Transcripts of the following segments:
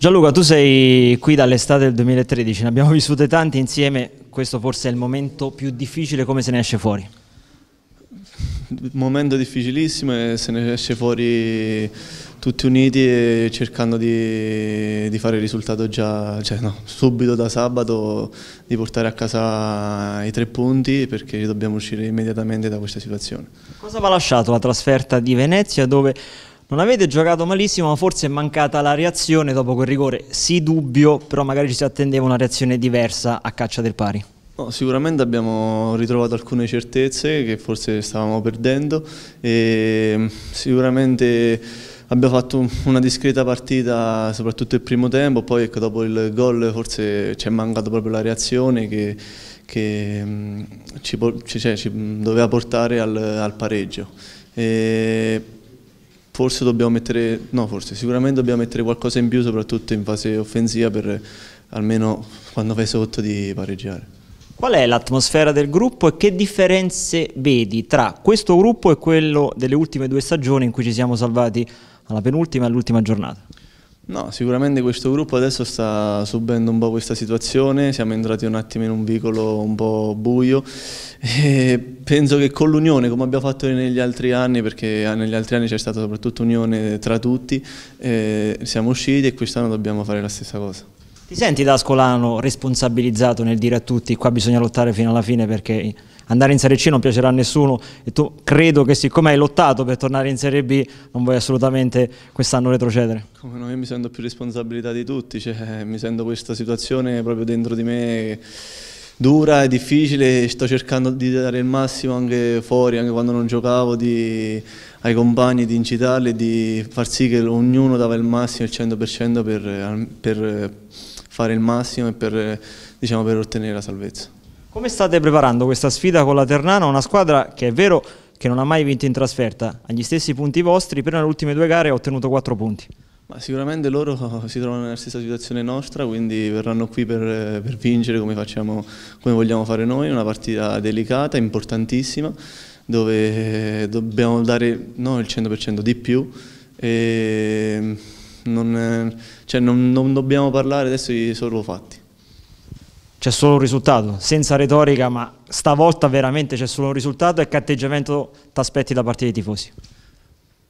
Gianluca, tu sei qui dall'estate del 2013, ne abbiamo vissute tante insieme, questo forse è il momento più difficile, come se ne esce fuori? Momento difficilissimo e se ne esce fuori tutti uniti e cercando di, di fare il risultato già, cioè no, subito da sabato, di portare a casa i tre punti perché dobbiamo uscire immediatamente da questa situazione. Cosa va lasciato la trasferta di Venezia dove non avete giocato malissimo, ma forse è mancata la reazione dopo quel rigore. Sì, dubbio, però magari ci si attendeva una reazione diversa a caccia del pari. No, sicuramente abbiamo ritrovato alcune certezze che forse stavamo perdendo e sicuramente abbiamo fatto una discreta partita soprattutto il primo tempo, poi ecco, dopo il gol forse ci è mancata proprio la reazione che, che mm, ci, cioè, ci, doveva portare al, al pareggio. E forse dobbiamo mettere, no forse, sicuramente dobbiamo mettere qualcosa in più soprattutto in fase offensiva per almeno quando vai sotto di pareggiare. Qual è l'atmosfera del gruppo e che differenze vedi tra questo gruppo e quello delle ultime due stagioni in cui ci siamo salvati alla penultima e all'ultima giornata? No, sicuramente questo gruppo adesso sta subendo un po' questa situazione, siamo entrati un attimo in un vicolo un po' buio e penso che con l'unione, come abbiamo fatto negli altri anni, perché ah, negli altri anni c'è stata soprattutto unione tra tutti, eh, siamo usciti e quest'anno dobbiamo fare la stessa cosa. Ti senti da scolano responsabilizzato nel dire a tutti qua bisogna lottare fino alla fine perché andare in Serie C non piacerà a nessuno e tu credo che siccome hai lottato per tornare in Serie B non vuoi assolutamente quest'anno retrocedere. Come no, io mi sento più responsabilità di tutti, cioè, mi sento questa situazione proprio dentro di me dura e difficile, sto cercando di dare il massimo anche fuori, anche quando non giocavo, di, ai compagni, di incitarli, di far sì che ognuno dava il massimo, il 100% per, per fare il massimo e per, diciamo, per ottenere la salvezza. Come state preparando questa sfida con la Ternana, una squadra che è vero che non ha mai vinto in trasferta, agli stessi punti vostri, però nelle ultime due gare ha ottenuto quattro punti? Ma sicuramente loro si trovano nella stessa situazione nostra, quindi verranno qui per, per vincere come, facciamo, come vogliamo fare noi, una partita delicata, importantissima, dove dobbiamo dare no, il 100% di più. E non, cioè non, non dobbiamo parlare adesso di solo fatti c'è solo un risultato, senza retorica, ma stavolta veramente c'è solo un risultato e che atteggiamento ti aspetti da parte dei tifosi?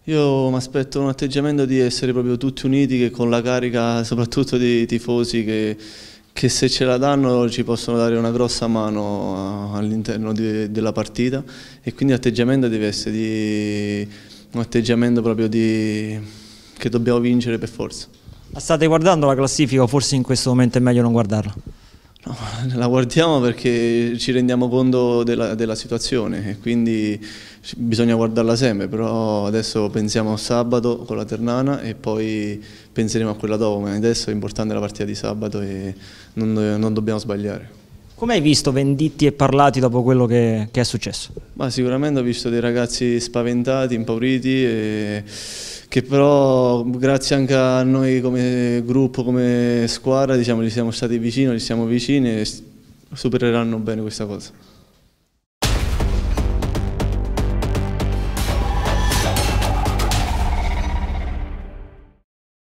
Io mi aspetto un atteggiamento di essere proprio tutti uniti, che con la carica soprattutto dei tifosi che, che se ce la danno ci possono dare una grossa mano all'interno della partita e quindi l'atteggiamento deve essere di, un atteggiamento proprio di, che dobbiamo vincere per forza. La state guardando la classifica o forse in questo momento è meglio non guardarla? No, la guardiamo perché ci rendiamo conto della, della, situazione e quindi bisogna guardarla sempre, però adesso pensiamo a sabato con la Ternana e poi penseremo a quella dopo, ma adesso è importante la partita di sabato e non, non dobbiamo sbagliare. Come hai visto Venditti e Parlati dopo quello che, che è successo? Ma sicuramente ho visto dei ragazzi spaventati, impauriti e che però grazie anche a noi come gruppo, come squadra, diciamo, gli siamo stati vicini, gli siamo vicini e supereranno bene questa cosa.